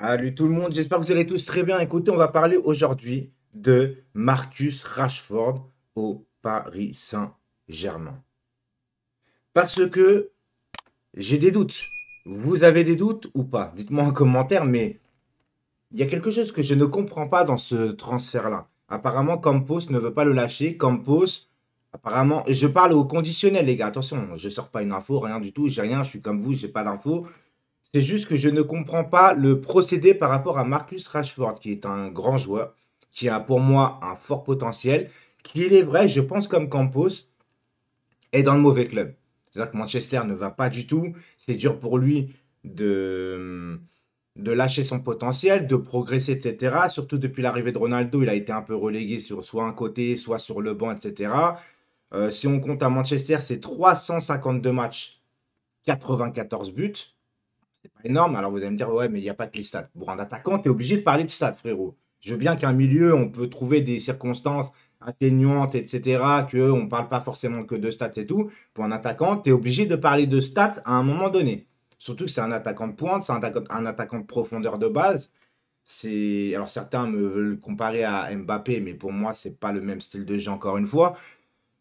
Salut tout le monde, j'espère que vous allez tous très bien. Écoutez, on va parler aujourd'hui de Marcus Rashford au Paris Saint-Germain. Parce que j'ai des doutes. Vous avez des doutes ou pas Dites-moi en commentaire, mais il y a quelque chose que je ne comprends pas dans ce transfert-là. Apparemment, Campos ne veut pas le lâcher. Campos, apparemment, je parle au conditionnel, les gars. Attention, je ne sors pas une info, rien du tout, j'ai rien, je suis comme vous, j'ai pas d'infos. C'est juste que je ne comprends pas le procédé par rapport à Marcus Rashford, qui est un grand joueur, qui a pour moi un fort potentiel, qui, il est vrai, je pense comme Campos, est dans le mauvais club. C'est-à-dire que Manchester ne va pas du tout. C'est dur pour lui de, de lâcher son potentiel, de progresser, etc. Surtout depuis l'arrivée de Ronaldo, il a été un peu relégué sur soit un côté, soit sur le banc, etc. Euh, si on compte à Manchester, c'est 352 matchs, 94 buts. C'est pas énorme. Alors vous allez me dire, ouais, mais il n'y a pas que les stats. Pour un attaquant, tu es obligé de parler de stats, frérot. Je veux bien qu'un milieu, on peut trouver des circonstances atténuantes, etc., qu'on ne parle pas forcément que de stats et tout. Pour un attaquant, tu es obligé de parler de stats à un moment donné. Surtout que c'est un attaquant de pointe, c'est un, attaquant de profondeur de base. C'est alors certains me veulent comparer à Mbappé, mais pour moi c'est pas le même style de jeu encore une fois.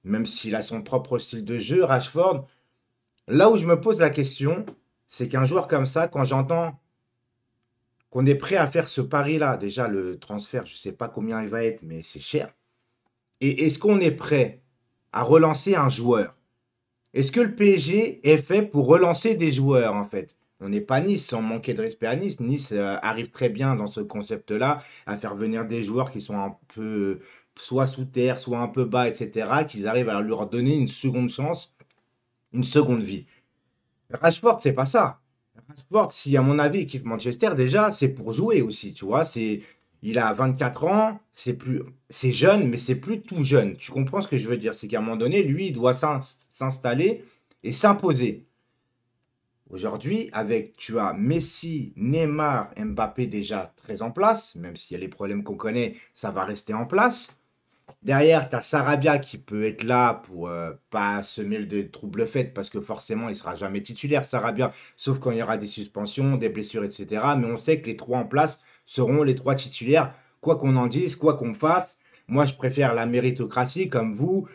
Même s'il a son propre style de jeu, Rashford. Là où je me pose la question, c'est qu'un joueur comme ça, quand j'entends qu'on est prêt à faire ce pari-là, déjà le transfert, je ne sais pas combien il va être, mais c'est cher. Et est-ce qu'on est prêt à relancer un joueur Est-ce que le PSG est fait pour relancer des joueurs, en fait on n'est pas Nice, sans manquer de respect à Nice. Nice euh, arrive très bien dans ce concept-là à faire venir des joueurs qui sont un peu soit sous terre, soit un peu bas, etc. Qu'ils arrivent à leur donner une seconde chance, une seconde vie. Rashford, c'est pas ça. Rashford, si à mon avis il quitte Manchester déjà, c'est pour jouer aussi, tu vois. C'est, il a 24 ans, c'est plus, c'est jeune, mais c'est plus tout jeune. Tu comprends ce que je veux dire C'est qu'à un moment donné, lui, il doit s'installer et s'imposer. Aujourd'hui, avec tu as Messi, Neymar, Mbappé déjà très en place, même s'il y a les problèmes qu'on connaît, ça va rester en place. Derrière, tu as Sarabia qui peut être là pour euh, pas semer de troubles faits parce que forcément, il sera jamais titulaire, Sarabia, sauf quand il y aura des suspensions, des blessures, etc. Mais on sait que les trois en place seront les trois titulaires, quoi qu'on en dise, quoi qu'on fasse. Moi, je préfère la méritocratie, comme vous.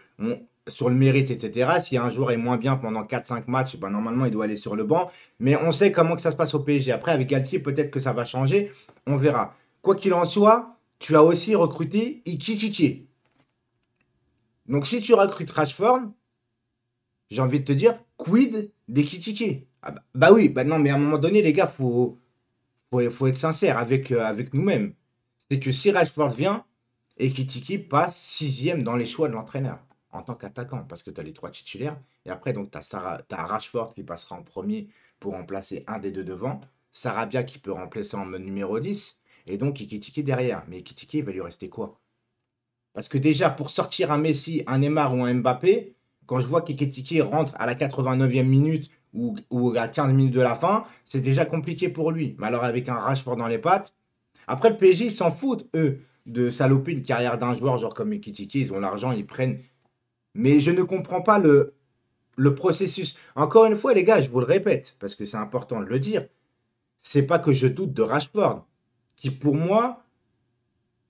sur le mérite, etc. Si un joueur est moins bien pendant 4-5 matchs, ben normalement, il doit aller sur le banc. Mais on sait comment que ça se passe au PSG. Après, avec Galtier, peut-être que ça va changer. On verra. Quoi qu'il en soit, tu as aussi recruté Ikitiki. Donc si tu recrutes Rashford, j'ai envie de te dire, quid des ah bah, bah, oui, bah non, mais à un moment donné, les gars, faut, faut, être sincère avec, euh, avec nous-mêmes. C'est que si Rashford vient, et passe sixième dans les choix de l'entraîneur en tant qu'attaquant, parce que tu as les trois titulaires, et après, donc, tu as, as, Rashford qui passera en premier pour remplacer un des deux devant, Sarabia qui peut remplacer en mode numéro 10, et donc Kitiki derrière. Mais Kitiki, il va lui rester quoi parce que déjà, pour sortir un Messi, un Neymar ou un Mbappé, quand je vois Kiketiki rentre à la 89e minute ou, à 15 minutes de la fin, c'est déjà compliqué pour lui. Mais alors, avec un Rashford dans les pattes. Après, le PSG, ils s'en foutent, eux, de saloper une carrière d'un joueur, genre comme Kiketiki. Ils ont l'argent, ils prennent. Mais je ne comprends pas le, le processus. Encore une fois, les gars, je vous le répète, parce que c'est important de le dire. C'est pas que je doute de Rashford, qui pour moi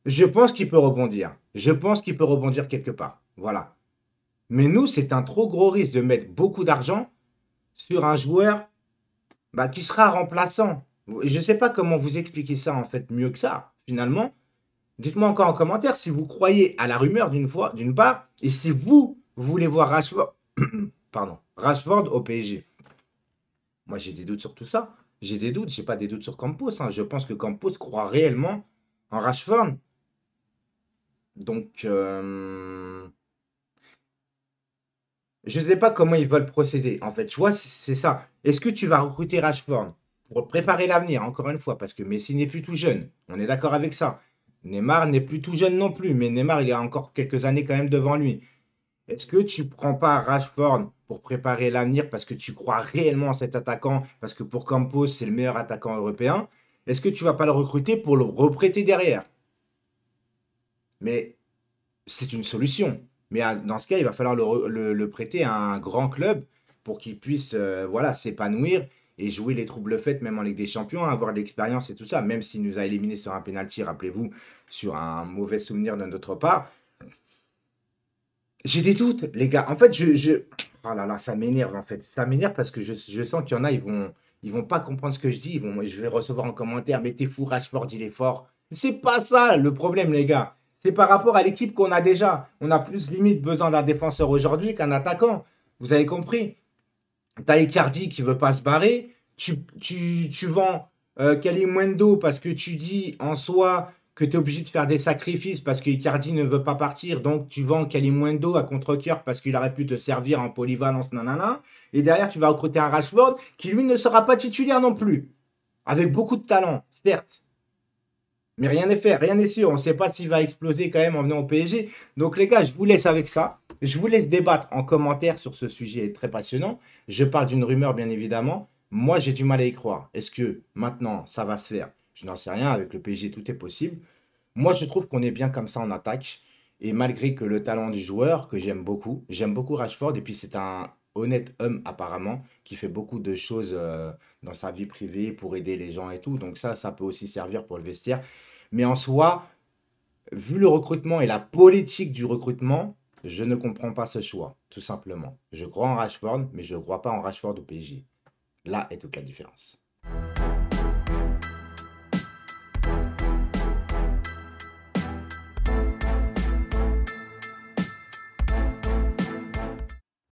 je pense qu'il peut rebondir. Je pense qu'il peut rebondir quelque part. Voilà. Mais nous, c'est un trop gros risque de mettre beaucoup d'argent sur un joueur bah, qui sera remplaçant. Je ne sais pas comment vous expliquer ça en fait mieux que ça, finalement. Dites-moi encore en commentaire si vous croyez à la rumeur d'une fois, d'une part, et si vous, voulez voir Rashford, pardon, au PSG. Moi, j'ai des doutes sur tout ça. J'ai des doutes. J'ai pas des doutes sur Campos. Hein. Je pense que Campos croit réellement en Rashford. Donc, euh, je ne sais pas comment ils veulent procéder. En fait, tu vois, c'est ça. Est-ce que tu vas recruter Rashford pour préparer l'avenir, encore une fois, parce que Messi n'est plus tout jeune. On est d'accord avec ça. Neymar n'est plus tout jeune non plus, mais Neymar, il a encore quelques années quand même devant lui. Est-ce que tu prends pas Rashford pour préparer l'avenir parce que tu crois réellement en cet attaquant, parce que pour Campos, c'est le meilleur attaquant européen Est-ce que tu vas pas le recruter pour le reprêter derrière mais c'est une solution. Mais ah, dans ce cas, il va falloir le, prêter à un grand club pour qu'il puisse euh, voilà, s'épanouir et jouer les troubles faits, même en Ligue des Champions, hein, avoir de l'expérience et tout ça, même s'il nous a éliminés sur un pénalty, rappelez-vous, sur un mauvais souvenir de notre part. J'ai des doutes, les gars. En fait, je. je... Oh là là, ça m'énerve, en fait. Ça m'énerve parce que je, je sens qu'il y en a, ils vont, ils vont pas comprendre ce que je dis. Bon, je vais recevoir en commentaire, mais t'es fou, Rashford, il est fort. C'est pas ça le problème, les gars. C'est par rapport à l'équipe qu'on a déjà. On a plus limite besoin d'un défenseur aujourd'hui qu'un attaquant. Vous avez compris. T'as Icardi qui veut pas se barrer. Tu, vends euh, parce que tu dis en soi que tu es obligé de faire des sacrifices parce que Icardi ne veut pas partir. Donc tu vends Kalimwendo à contre parce qu'il aurait pu te servir en polyvalence, nanana. Et derrière, tu vas recruter un Rashford qui lui ne sera pas titulaire non plus. Avec beaucoup de talent, certes. Mais rien n'est fait, rien n'est sûr. On ne sait pas s'il va exploser quand même en venant au PSG. Donc les gars, je vous laisse avec ça. Je vous laisse débattre en commentaire sur ce sujet très passionnant. Je parle d'une rumeur, bien évidemment. Moi, j'ai du mal à y croire. Est-ce que maintenant, ça va se faire Je n'en sais rien. Avec le PSG, tout est possible. Moi, je trouve qu'on est bien comme ça en attaque. Et malgré que le talent du joueur, que j'aime beaucoup, j'aime beaucoup Rashford, et puis c'est un, honnête homme apparemment qui fait beaucoup de choses euh, dans sa vie privée pour aider les gens et tout. Donc ça, ça peut aussi servir pour le vestiaire. Mais en soi, vu le recrutement et la politique du recrutement, je ne comprends pas ce choix, tout simplement. Je crois en Rashford, mais je ne crois pas en Rashford ou PG. Là est toute la différence.